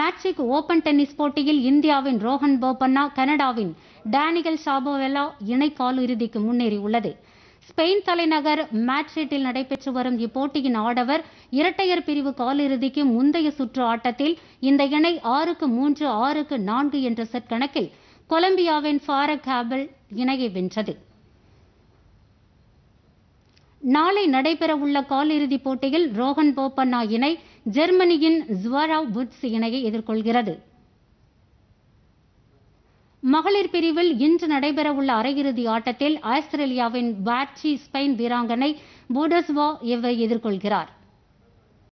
மேக்சிக் open tennis போட்டியில் இந்தியாவின் ரோஹன் போபண்ணா கனடாவின் டேனியல் சாபோவெலா இணை காலிறுதிக்கு முன்னேறியுள்ளது ஸ்பெயின் தலைநகர் மேட்ரிட்டில் நடைபெற்று வரும் இப்போட்டியின் ஆடவர் இரட்டையர் பிரிவு காலிறுதிக்கு முந்தைய சுற்று ஆட்டத்தில் இந்த இணை ஆறுக்கு மூன்று ஆறுக்கு நான்கு என்ற செட் கணக்கில் கொலம்பியாவின் ஃபாரக் ஹேபிள் இணையை வென்றது நாளை நடைபெறவுள்ள காலிறுதிப் போட்டியில் ரோஹன் போபண்ணா இணை ஜெர்மனியின் ஜுவராவ் புட்ஸ் இணையை எதிர்கொள்கிறது மகளிர் பிரிவில் இன்று நடைபெறவுள்ள அரையிறுதி ஆட்டத்தில் ஆஸ்திரேலியாவின் பேட்சி ஸ்பெயின் வீராங்கனை போடஸ்வா எவ்வை எதிர்கொள்கிறார்